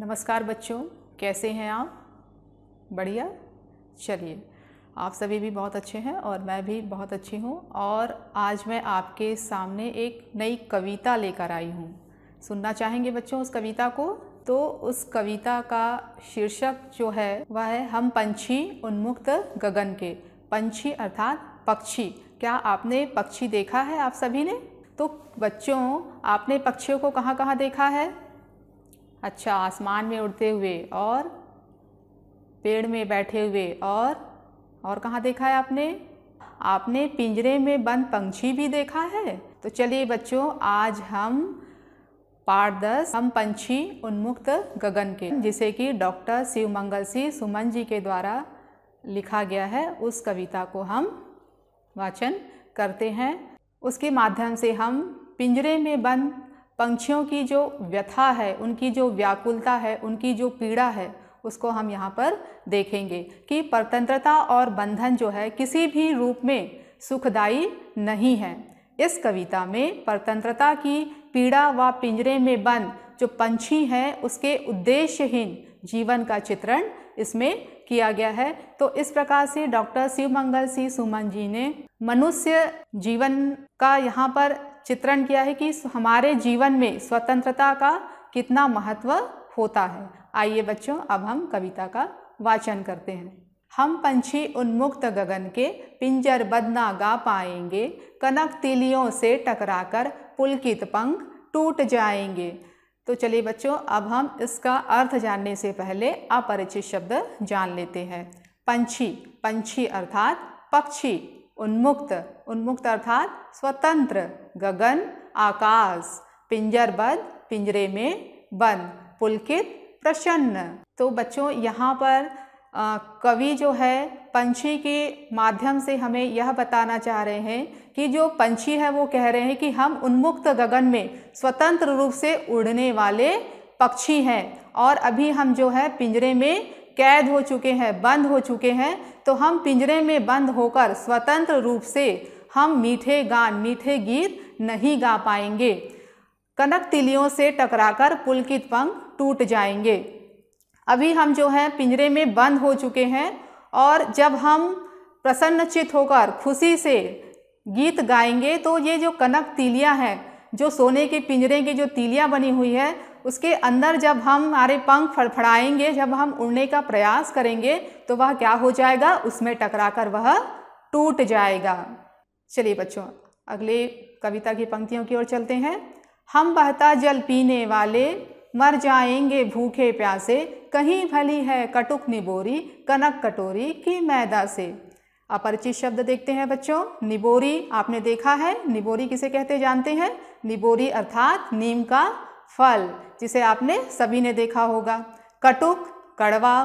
नमस्कार बच्चों कैसे हैं आप बढ़िया चलिए आप सभी भी बहुत अच्छे हैं और मैं भी बहुत अच्छी हूँ और आज मैं आपके सामने एक नई कविता लेकर आई हूँ सुनना चाहेंगे बच्चों उस कविता को तो उस कविता का शीर्षक जो है वह है हम पंछी उन्मुक्त गगन के पंछी अर्थात पक्षी क्या आपने पक्षी देखा है आप सभी ने तो बच्चों आपने पक्षियों को कहाँ कहाँ देखा है अच्छा आसमान में उड़ते हुए और पेड़ में बैठे हुए और और कहाँ देखा है आपने आपने पिंजरे में बंद पंछी भी देखा है तो चलिए बच्चों आज हम पार्ट दस हम पंछी उन्मुक्त गगन के जिसे कि डॉक्टर शिव मंगल सिंह सुमन जी के द्वारा लिखा गया है उस कविता को हम वाचन करते हैं उसके माध्यम से हम पिंजरे में बंद पंक्षियों की जो व्यथा है उनकी जो व्याकुलता है उनकी जो पीड़ा है उसको हम यहाँ पर देखेंगे कि परतंत्रता और बंधन जो है किसी भी रूप में सुखदायी नहीं है इस कविता में परतंत्रता की पीड़ा व पिंजरे में बंद जो पंछी हैं उसके उद्देश्यहीन जीवन का चित्रण इसमें किया गया है तो इस प्रकार से डॉक्टर शिव मंगल सिंह सुमन जी ने मनुष्य जीवन का यहाँ पर चित्रण किया है कि हमारे जीवन में स्वतंत्रता का कितना महत्व होता है आइए बच्चों अब हम कविता का वाचन करते हैं हम पंछी उन्मुक्त गगन के पिंजर बदना गा पाएंगे कनक तिलियों से टकराकर पुलकित पंख टूट जाएंगे तो चलिए बच्चों अब हम इसका अर्थ जानने से पहले अपरिचित शब्द जान लेते हैं पंछी पंछी अर्थात पक्षी उन्मुक्त उन्मुक्त अर्थात स्वतंत्र गगन आकाश बद पिंजरे में बंद पुलकित प्रसन्न तो बच्चों यहाँ पर कवि जो है पंछी के माध्यम से हमें यह बताना चाह रहे हैं कि जो पंछी है वो कह रहे हैं कि हम उन्मुक्त गगन में स्वतंत्र रूप से उड़ने वाले पक्षी हैं और अभी हम जो है पिंजरे में कैद हो चुके हैं बंद हो चुके हैं तो हम पिंजरे में बंद होकर स्वतंत्र रूप से हम मीठे गान मीठे गीत नहीं गा पाएंगे कनक तिलियों से टकराकर पुलकित पंख टूट जाएंगे अभी हम जो हैं पिंजरे में बंद हो चुके हैं और जब हम प्रसन्नचित होकर खुशी से गीत गाएंगे तो ये जो कनक तिलियाँ हैं जो सोने के पिंजरे की जो तिलियाँ बनी हुई है उसके अंदर जब हम हमारे पंख फड़फड़ाएंगे जब हम उड़ने का प्रयास करेंगे तो वह क्या हो जाएगा उसमें टकराकर वह टूट जाएगा चलिए बच्चों अगले कविता की पंक्तियों की ओर चलते हैं हम बहता जल पीने वाले मर जाएंगे भूखे प्यासे कहीं भली है कटुक निबोरी कनक कटोरी की मैदा से अपरिचित शब्द देखते हैं बच्चों निबोरी आपने देखा है निबोरी किसे कहते जानते हैं निबोरी अर्थात नीम का फल जिसे आपने सभी ने देखा होगा कटुक कड़वा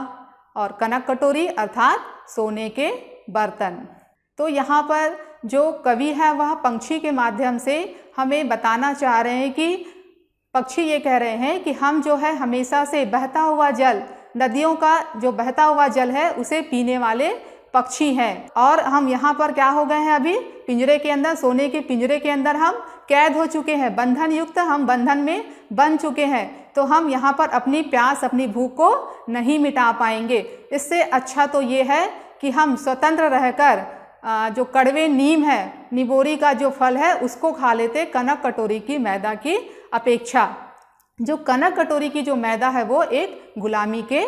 और कनक कटोरी अर्थात सोने के बर्तन तो यहाँ पर जो कवि है वह पंक्षी के माध्यम से हमें बताना चाह रहे हैं कि पक्षी ये कह रहे हैं कि हम जो है हमेशा से बहता हुआ जल नदियों का जो बहता हुआ जल है उसे पीने वाले पक्षी हैं और हम यहाँ पर क्या हो गए हैं अभी पिंजरे के अंदर सोने के पिंजरे के अंदर हम कैद हो चुके हैं बंधन युक्त हम बंधन में बन चुके हैं तो हम यहाँ पर अपनी प्यास अपनी भूख को नहीं मिटा पाएंगे इससे अच्छा तो ये है कि हम स्वतंत्र रहकर जो कड़वे नीम है निबोरी का जो फल है उसको खा लेते कनक कटोरी की मैदा की अपेक्षा जो कनक कटोरी की जो मैदा है वो एक गुलामी के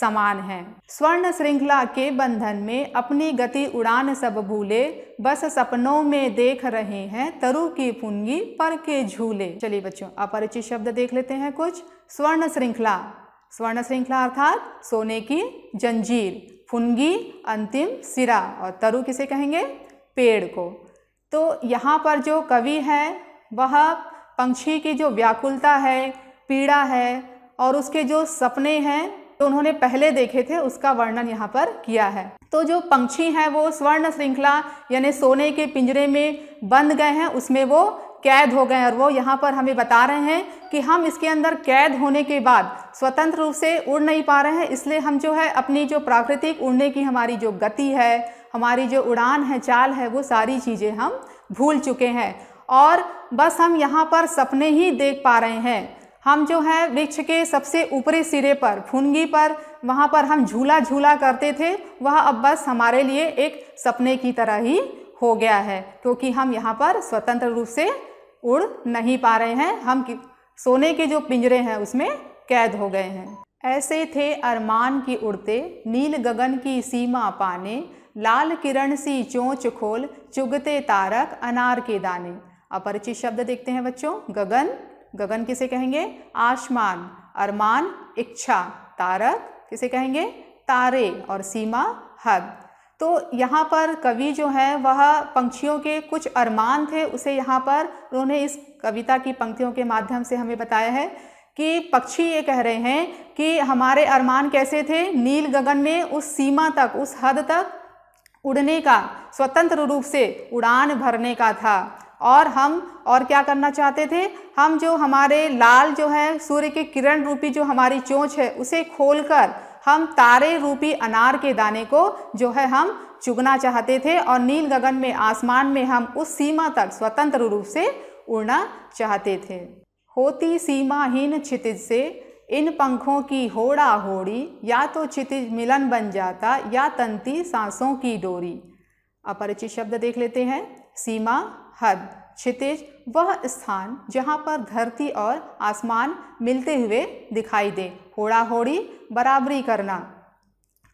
समान हैं स्वर्ण श्रृंखला के बंधन में अपनी गति उड़ान सब भूले बस सपनों में देख रहे हैं तरु की पुंगी पर के झूले चलिए बच्चों अपरिचित शब्द देख लेते हैं कुछ स्वर्ण श्रृंखला स्वर्ण श्रृंखला अर्थात सोने की जंजीर फुनगी अंतिम सिरा और तरु किसे कहेंगे पेड़ को तो यहाँ पर जो कवि है वह पंछी की जो व्याकुलता है पीड़ा है और उसके जो सपने हैं तो उन्होंने पहले देखे थे उसका वर्णन यहाँ पर किया है तो जो पंक्षी हैं वो स्वर्ण श्रृंखला यानी सोने के पिंजरे में बंद गए हैं उसमें वो कैद हो गए और वो यहाँ पर हमें बता रहे हैं कि हम इसके अंदर कैद होने के बाद स्वतंत्र रूप से उड़ नहीं पा रहे हैं इसलिए हम जो है अपनी जो प्राकृतिक उड़ने की हमारी जो गति है हमारी जो उड़ान है चाल है वो सारी चीज़ें हम भूल चुके हैं और बस हम यहाँ पर सपने ही देख पा रहे हैं हम जो है वृक्ष के सबसे ऊपरी सिरे पर फुनगी पर वहाँ पर हम झूला झूला करते थे वह अब बस हमारे लिए एक सपने की तरह ही हो गया है क्योंकि हम यहाँ पर स्वतंत्र रूप से उड़ नहीं पा रहे हैं हम सोने के जो पिंजरे हैं उसमें कैद हो गए हैं ऐसे थे अरमान की उड़ते नील गगन की सीमा पाने लाल किरण सी चोंच खोल चुगते तारक अनार के दाने अपरिचित शब्द देखते हैं बच्चों गगन गगन किसे कहेंगे आसमान अरमान इच्छा तारक किसे कहेंगे तारे और सीमा हद तो यहाँ पर कवि जो है वह पंक्षियों के कुछ अरमान थे उसे यहाँ पर उन्होंने इस कविता की पंक्तियों के माध्यम से हमें बताया है कि पक्षी ये कह रहे हैं कि हमारे अरमान कैसे थे नील गगन में उस सीमा तक उस हद तक उड़ने का स्वतंत्र रूप से उड़ान भरने का था और हम और क्या करना चाहते थे हम जो हमारे लाल जो है सूर्य के किरण रूपी जो हमारी चोंच है उसे खोलकर हम तारे रूपी अनार के दाने को जो है हम चुगना चाहते थे और नील गगन में आसमान में हम उस सीमा तक स्वतंत्र रूप से उड़ना चाहते थे होती सीमाहीन क्षितिज से इन पंखों की होड़ा होड़ी या तो क्षितिज मिलन बन जाता या तंती सांसों की डोरी अपरिचित शब्द देख लेते हैं सीमा हद क्षितिज वह स्थान जहाँ पर धरती और आसमान मिलते हुए दिखाई दे होड़ा होड़ी बराबरी करना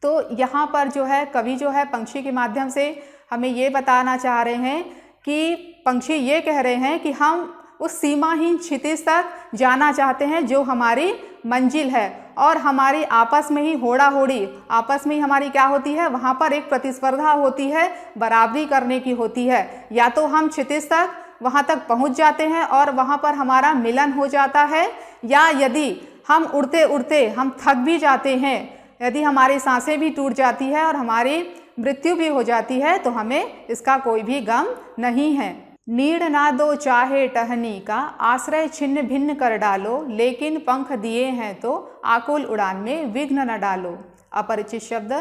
तो यहाँ पर जो है कवि जो है पंक्षी के माध्यम से हमें ये बताना चाह रहे हैं कि पंक्षी ये कह रहे हैं कि हम उस सीमाहीन क्षितिज तक जाना चाहते हैं जो हमारी मंजिल है और हमारी आपस में ही होड़ा होड़ी आपस में ही हमारी क्या होती है वहाँ पर एक प्रतिस्पर्धा होती है बराबरी करने की होती है या तो हम क्षितिज तक वहाँ तक पहुँच जाते हैं और वहाँ पर हमारा मिलन हो जाता है या यदि हम उड़ते उड़ते हम थक भी जाते हैं यदि हमारी सांसें भी टूट जाती है और हमारी मृत्यु भी हो जाती है तो हमें इसका कोई भी गम नहीं है नीड़ ना दो चाहे टहनी का आश्रय छिन्न भिन्न कर डालो लेकिन पंख दिए हैं तो आकुल उड़ान में विघ्न न डालो अपरिचित शब्द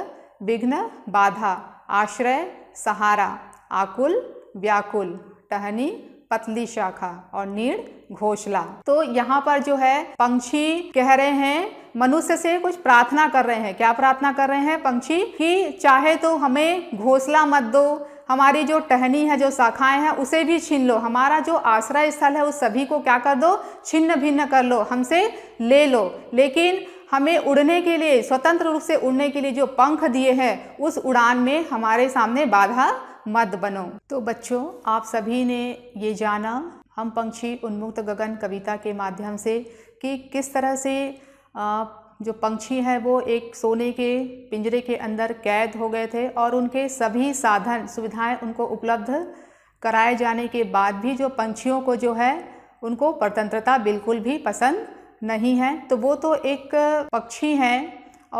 विघ्न बाधा आश्रय सहारा आकुल व्याकुल टहनी पतली शाखा और नीड़ घोषला तो यहाँ पर जो है पंक्षी कह रहे हैं मनुष्य से कुछ प्रार्थना कर रहे हैं क्या प्रार्थना कर रहे हैं पंक्षी कि चाहे तो हमें घोसला मत दो हमारी जो टहनी है जो शाखाएं हैं उसे भी छीन लो हमारा जो आश्रय स्थल है उस सभी को क्या कर दो छिन्न भिन्न कर लो हमसे ले लो लेकिन हमें उड़ने के लिए स्वतंत्र रूप से उड़ने के लिए जो पंख दिए हैं उस उड़ान में हमारे सामने बाधा मत बनो तो बच्चों आप सभी ने ये जाना हम पंक्षी उन्मुक्त गगन कविता के माध्यम से कि किस तरह से आ, जो पंक्षी हैं वो एक सोने के पिंजरे के अंदर कैद हो गए थे और उनके सभी साधन सुविधाएं उनको उपलब्ध कराए जाने के बाद भी जो पंछियों को जो है उनको स्वतंत्रता बिल्कुल भी पसंद नहीं है तो वो तो एक पक्षी हैं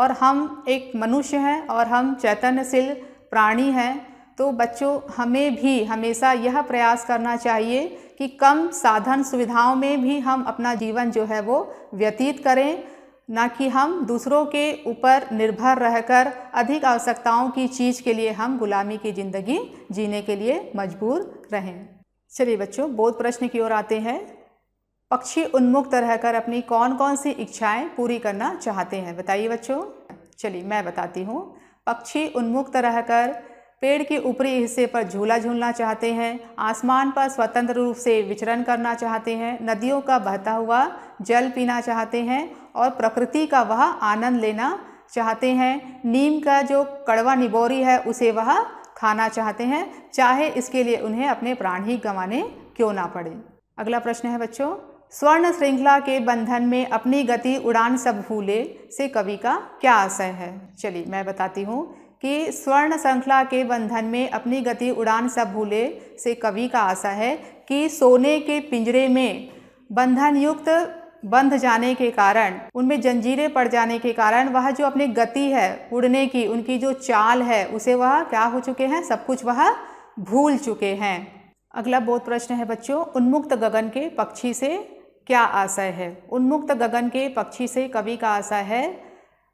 और हम एक मनुष्य हैं और हम चैतन्यशील प्राणी हैं तो बच्चों हमें भी हमेशा यह प्रयास करना चाहिए कि कम साधन सुविधाओं में भी हम अपना जीवन जो है वो व्यतीत करें ना कि हम दूसरों के ऊपर निर्भर रहकर अधिक आवश्यकताओं की चीज़ के लिए हम गुलामी की ज़िंदगी जीने के लिए मजबूर रहें चलिए बच्चों बोध प्रश्न की ओर आते हैं पक्षी उन्मुक्त रहकर अपनी कौन कौन सी इच्छाएं पूरी करना चाहते हैं बताइए बच्चों चलिए मैं बताती हूँ पक्षी उन्मुक्त रहकर पेड़ के ऊपरी हिस्से पर झूला झूलना चाहते हैं आसमान पर स्वतंत्र रूप से विचरण करना चाहते हैं नदियों का बहता हुआ जल पीना चाहते हैं और प्रकृति का वह आनंद लेना चाहते हैं नीम का जो कड़वा निबोरी है उसे वह खाना चाहते हैं चाहे इसके लिए उन्हें अपने प्राण ही गंवाने क्यों ना पड़े अगला प्रश्न है बच्चों स्वर्ण श्रृंखला के बंधन में अपनी गति उड़ान सब भूले से कवि का क्या आशय है चलिए मैं बताती हूँ कि स्वर्ण श्रृंखला के बंधन में अपनी गति उड़ान सब भूले से कवि का आशा है कि सोने के पिंजरे में बंधन युक्त बंध जाने के कारण उनमें जंजीरें पड़ जाने के कारण वह जो अपनी गति है उड़ने की उनकी जो चाल है उसे वह क्या हो चुके हैं सब कुछ वह भूल चुके हैं अगला बहुत प्रश्न है बच्चों उन्मुक्त गगन के पक्षी से क्या आशय है उन्मुक्त गगन के पक्षी से कवि का आशय है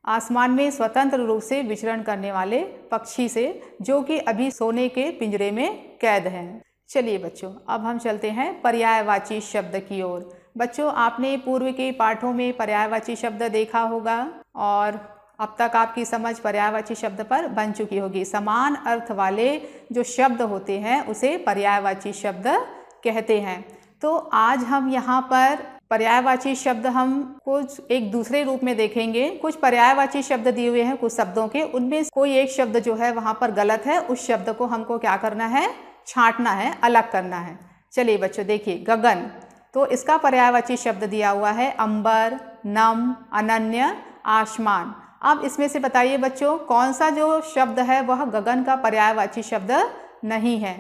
आसमान में स्वतंत्र रूप से विचरण करने वाले पक्षी से जो कि अभी सोने के पिंजरे में कैद हैं चलिए बच्चों अब हम चलते हैं पर्यायवाची शब्द की ओर बच्चों आपने पूर्व के पाठों में पर्यायवाची शब्द देखा होगा और अब तक आपकी समझ पर्यायवाची शब्द पर बन चुकी होगी समान अर्थ वाले जो शब्द होते हैं उसे पर्यायवाची शब्द कहते हैं तो आज हम यहाँ पर पर्यायवाची शब्द हम कुछ एक दूसरे रूप में देखेंगे कुछ पर्यायवाची शब्द दिए हुए हैं कुछ शब्दों के उनमें कोई एक शब्द जो है वहाँ पर गलत है उस शब्द को हमको क्या करना है छांटना है अलग करना है चलिए बच्चों देखिए गगन तो इसका पर्यायवाची शब्द दिया हुआ है अंबर नम अनन्य आसमान अब इसमें से बताइए बच्चों कौन सा जो शब्द है वह गगन का पर्यायवाची शब्द नहीं है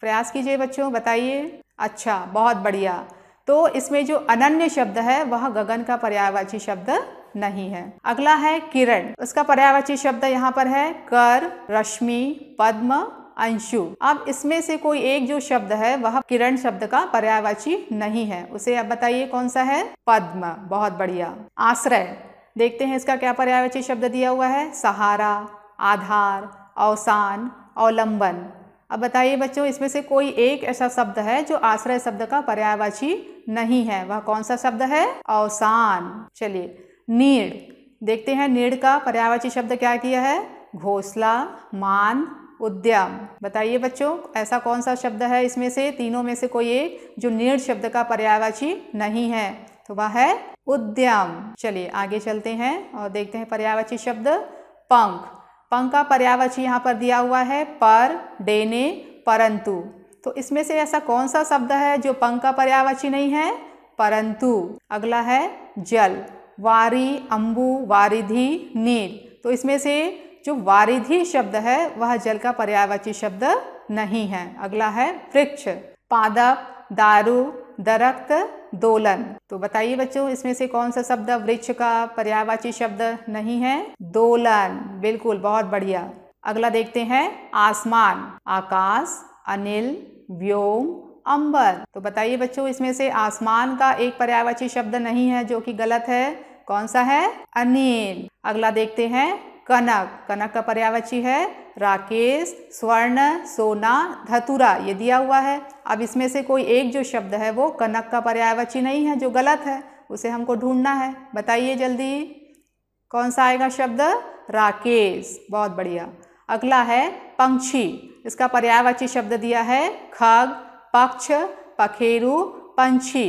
प्रयास कीजिए बच्चों बताइए अच्छा बहुत बढ़िया तो इसमें जो अनन्य शब्द है वह गगन का पर्यायवाची शब्द नहीं है अगला है किरण उसका पर्यायवाची शब्द यहाँ पर है कर रश्मि पद्म अंशु अब इसमें से कोई एक जो शब्द है वह किरण शब्द का पर्यायवाची नहीं है उसे आप बताइए कौन सा है पद्म बहुत बढ़िया आश्रय देखते हैं इसका क्या पर्यायवाची शब्द दिया हुआ है सहारा आधार अवसान अवलंबन अब बताइए बच्चों इसमें से कोई एक ऐसा शब्द है जो आश्रय शब्द का पर्यायवाची नहीं है वह कौन सा शब्द है अवसान चलिए नीड देखते हैं नीड का पर्यायवाची शब्द क्या किया है घोसला मान उद्यम बताइए बच्चों ऐसा कौन सा शब्द है इसमें से तीनों में से कोई एक जो नीड शब्द का पर्यायवाची नहीं है तो वह है उद्यम चलिए आगे चलते हैं और देखते हैं पर्यायवाची शब्द पंख पंख का पर्यावची यहाँ पर दिया हुआ है पर देने परंतु तो इसमें से ऐसा कौन सा शब्द है जो पंख का पर्यावची नहीं है परंतु अगला है जल वारी अम्बू वारिधि नील तो इसमें से जो वारिधि शब्द है वह जल का पर्यावची शब्द नहीं है अगला है वृक्ष पादप दारू दरख्त दोलन तो बताइए बच्चों इसमें से कौन सा शब्द वृक्ष का पर्यायवाची शब्द नहीं है दोलन बिल्कुल बहुत बढ़िया अगला देखते हैं आसमान आकाश अनिल व्योम अंबर तो बताइए बच्चों इसमें से आसमान का एक पर्यायवाची शब्द नहीं है जो कि गलत है कौन सा है अनिल अगला देखते हैं कनक कनक का पर्यावची है राकेश स्वर्ण सोना धतुरा ये दिया हुआ है अब इसमें से कोई एक जो शब्द है वो कनक का पर्यावची नहीं है जो गलत है उसे हमको ढूंढना है बताइए जल्दी कौन सा आएगा शब्द राकेश बहुत बढ़िया अगला है पंक्षी इसका पर्यावची शब्द दिया है खग पक्ष पखेरु पंछी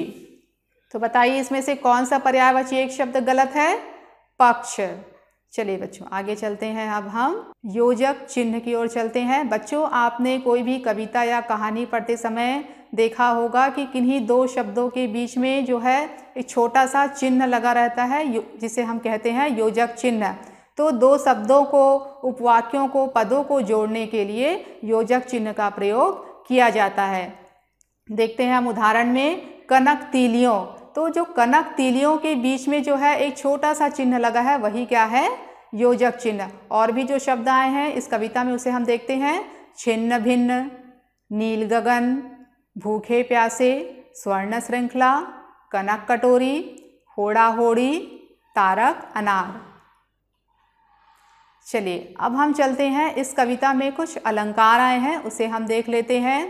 तो बताइए इसमें से कौन सा पर्यावची एक शब्द गलत है पक्ष चलिए बच्चों आगे चलते हैं अब हम योजक चिन्ह की ओर चलते हैं बच्चों आपने कोई भी कविता या कहानी पढ़ते समय देखा होगा कि किन्हीं दो शब्दों के बीच में जो है एक छोटा सा चिन्ह लगा रहता है जिसे हम कहते हैं योजक चिन्ह तो दो शब्दों को उपवाक्यों को पदों को जोड़ने के लिए योजक चिन्ह का प्रयोग किया जाता है देखते हैं हम उदाहरण में कनक तीलियों तो जो कनक तीलियों के बीच में जो है एक छोटा सा चिन्ह लगा है वही क्या है योजक चिन्ह और भी जो शब्द आए हैं इस कविता में उसे हम देखते हैं छिन्न भिन्न नील गगन भूखे प्यासे स्वर्ण श्रृंखला कनक कटोरी होड़ा होड़ी तारक अनार चलिए अब हम चलते हैं इस कविता में कुछ अलंकार आए हैं उसे हम देख लेते हैं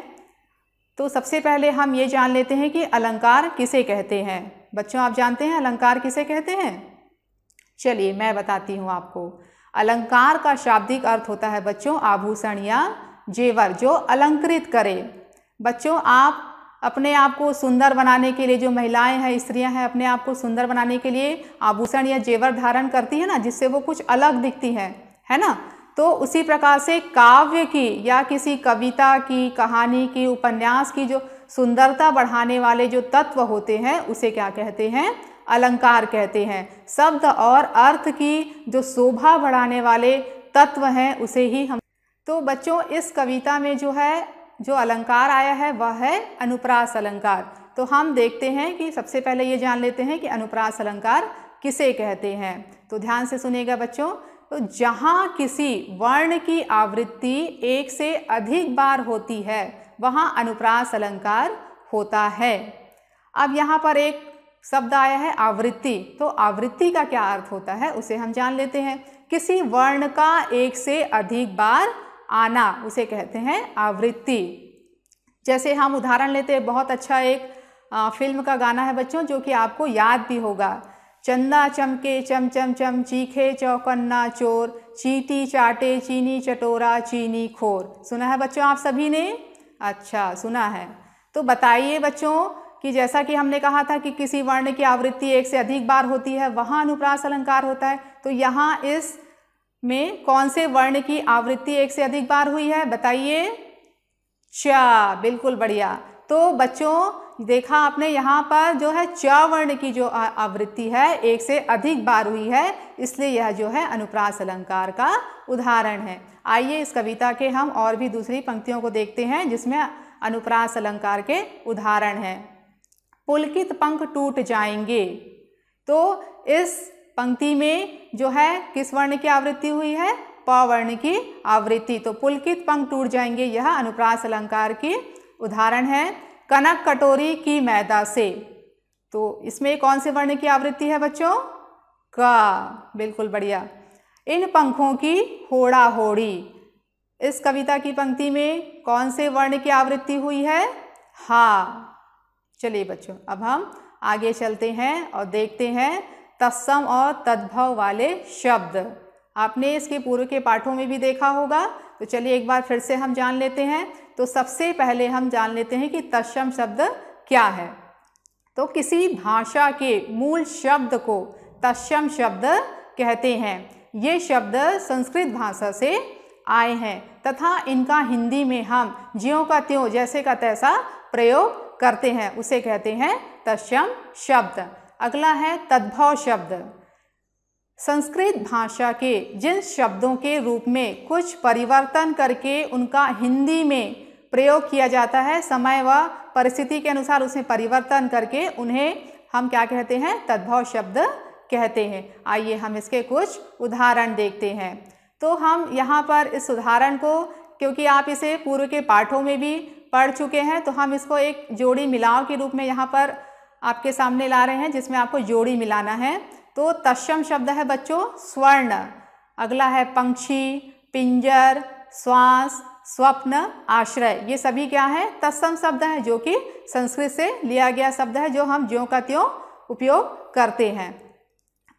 तो सबसे पहले हम ये जान लेते हैं कि अलंकार किसे कहते हैं बच्चों आप जानते हैं अलंकार किसे कहते हैं चलिए मैं बताती हूँ आपको अलंकार का शाब्दिक अर्थ होता है बच्चों आभूषण या जेवर जो अलंकृत करे बच्चों आप अपने आप को सुंदर बनाने के लिए जो महिलाएं हैं स्त्रियां हैं अपने आप को सुंदर बनाने के लिए आभूषण या जेवर धारण करती है ना जिससे वो कुछ अलग दिखती हैं है ना तो उसी प्रकार से काव्य की या किसी कविता की कहानी की उपन्यास की जो सुंदरता बढ़ाने वाले जो तत्व होते हैं उसे क्या कहते हैं अलंकार कहते हैं शब्द और अर्थ की जो शोभा बढ़ाने वाले तत्व हैं उसे ही हम तो बच्चों इस कविता में जो है जो अलंकार आया है वह है अनुप्रास अलंकार तो हम देखते हैं कि सबसे पहले ये जान लेते हैं कि अनुप्रास अलंकार किसे कहते हैं तो ध्यान से सुनेगा बच्चों तो जहाँ किसी वर्ण की आवृत्ति एक से अधिक बार होती है वहाँ अनुप्रास अलंकार होता है अब यहाँ पर एक शब्द आया है आवृत्ति तो आवृत्ति का क्या अर्थ होता है उसे हम जान लेते हैं किसी वर्ण का एक से अधिक बार आना उसे कहते हैं आवृत्ति जैसे हम उदाहरण लेते हैं बहुत अच्छा एक फिल्म का गाना है बच्चों जो कि आपको याद भी होगा चंदा चमके चम चम चम चीखे चौकन्ना चोर चीटी चाटे चीनी चटोरा चीनी खोर सुना है बच्चों आप सभी ने अच्छा सुना है तो बताइए बच्चों कि जैसा कि हमने कहा था कि किसी वर्ण की आवृत्ति एक से अधिक बार होती है वहाँ अनुप्रास अलंकार होता है तो यहाँ इस में कौन से वर्ण की आवृत्ति एक से अधिक बार हुई है बताइए चा अच्छा, बिल्कुल बढ़िया तो बच्चों देखा आपने यहाँ पर जो है च वर्ण की जो आवृत्ति है एक से अधिक बार हुई है इसलिए यह जो है अनुप्रास अलंकार का उदाहरण है आइए इस कविता के हम और भी दूसरी पंक्तियों को देखते हैं जिसमें अनुप्रास अलंकार के उदाहरण हैं पुलकित पंख टूट जाएंगे तो इस पंक्ति में जो है किस वर्ण की आवृत्ति हुई है प वर्ण की आवृत्ति तो पुलकित पंख टूट जाएंगे यह अनुप्रास अलंकार की उदाहरण है कनक कटोरी की मैदा से तो इसमें कौन से वर्ण की आवृत्ति है बच्चों का बिल्कुल बढ़िया इन पंखों की होड़ा होड़ी इस कविता की पंक्ति में कौन से वर्ण की आवृत्ति हुई है हा चलिए बच्चों अब हम आगे चलते हैं और देखते हैं तत्सम और तद्भव वाले शब्द आपने इसके पूर्व के पाठों में भी देखा होगा तो चलिए एक बार फिर से हम जान लेते हैं तो सबसे पहले हम जान लेते हैं कि तत्सम शब्द क्या है तो किसी भाषा के मूल शब्द को तत्सम शब्द कहते हैं ये शब्द संस्कृत भाषा से आए हैं तथा इनका हिंदी में हम ज्यों का त्यों जैसे का तैसा प्रयोग करते हैं उसे कहते हैं तत्सम शब्द अगला है तद्भव शब्द संस्कृत भाषा के जिन शब्दों के रूप में कुछ परिवर्तन करके उनका हिंदी में प्रयोग किया जाता है समय व परिस्थिति के अनुसार उसमें परिवर्तन करके उन्हें हम क्या कहते हैं तद्भव शब्द कहते हैं आइए हम इसके कुछ उदाहरण देखते हैं तो हम यहाँ पर इस उदाहरण को क्योंकि आप इसे पूर्व के पाठों में भी पढ़ चुके हैं तो हम इसको एक जोड़ी मिलाव के रूप में यहाँ पर आपके सामने ला रहे हैं जिसमें आपको जोड़ी मिलाना है तो तस्म शब्द है बच्चों स्वर्ण अगला है पंक्षी पिंजर श्वास स्वप्न आश्रय ये सभी क्या है तत्सम शब्द है जो कि संस्कृत से लिया गया शब्द है जो हम ज्यों का त्यों उपयोग करते हैं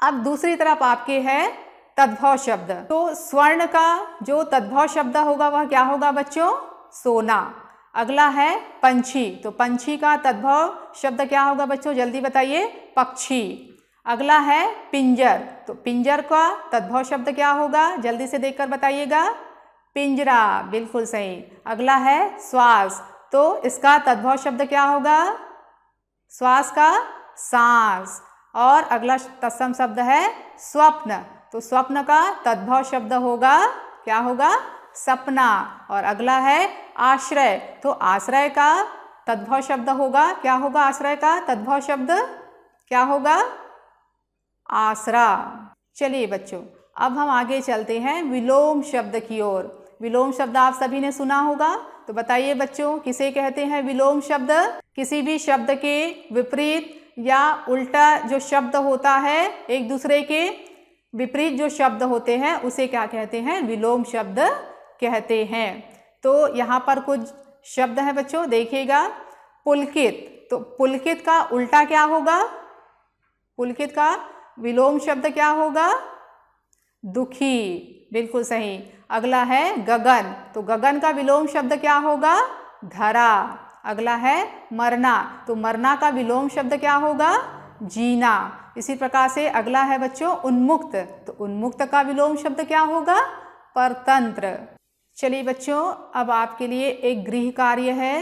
अब दूसरी तरफ आपके है तद्भव शब्द तो स्वर्ण का जो तद्भव शब्द होगा वह क्या होगा बच्चों सोना अगला है पंछी तो पंछी का तद्भव शब्द क्या होगा बच्चों जल्दी बताइए पक्षी अगला है पिंजर तो पिंजर का तद्भव शब्द क्या होगा जल्दी से देखकर बताइएगा पिंजरा बिल्कुल सही अगला है श्वास तो इसका तद्भव शब्द क्या होगा श्वास का सांस और अगला तत्सम शब्द है स्वप्न तो स्वप्न का तद्भव शब्द होगा क्या होगा सपना और अगला है आश्रय तो आश्रय का तद्भव शब्द होगा क्या होगा आश्रय का तद्भव शब्द क्या होगा आसरा चलिए बच्चों अब हम आगे चलते हैं विलोम शब्द की ओर विलोम शब्द आप सभी ने सुना होगा तो बताइए बच्चों किसे कहते हैं विलोम शब्द किसी भी शब्द के विपरीत या उल्टा जो शब्द होता है एक दूसरे के विपरीत जो शब्द होते हैं उसे क्या कहते हैं विलोम शब्द कहते हैं तो यहाँ पर कुछ शब्द हैं बच्चों देखिएगा पुलकित तो पुलकित का उल्टा क्या होगा पुलकित का विलोम शब्द क्या होगा दुखी बिल्कुल सही अगला है गगन तो गगन का विलोम शब्द क्या होगा धरा अगला है मरना तो मरना का विलोम शब्द क्या होगा जीना इसी प्रकार से अगला है बच्चों उन्मुक्त तो उन्मुक्त का विलोम शब्द क्या होगा परतंत्र चलिए बच्चों अब आपके लिए एक गृह कार्य है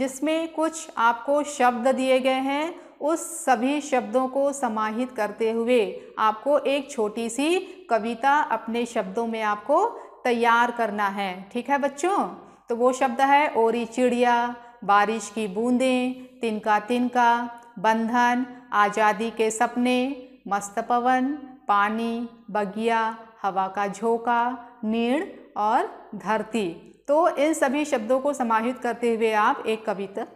जिसमें कुछ आपको शब्द दिए गए हैं उस सभी शब्दों को समाहित करते हुए आपको एक छोटी सी कविता अपने शब्दों में आपको तैयार करना है ठीक है बच्चों तो वो शब्द है ओरी चिड़िया बारिश की बूंदें तिनका तिनका बंधन आज़ादी के सपने मस्त पवन पानी बगिया हवा का झोंका नीड़ और धरती तो इन सभी शब्दों को समाहित करते हुए आप एक कविता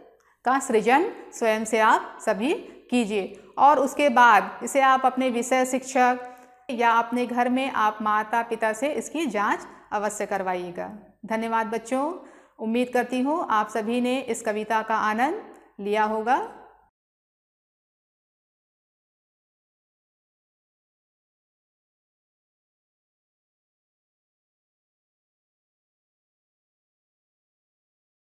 का सृजन स्वयं से आप सभी कीजिए और उसके बाद इसे आप अपने विषय शिक्षक या अपने घर में आप माता पिता से इसकी जांच अवश्य करवाइएगा धन्यवाद बच्चों उम्मीद करती हूँ आप सभी ने इस कविता का आनंद लिया होगा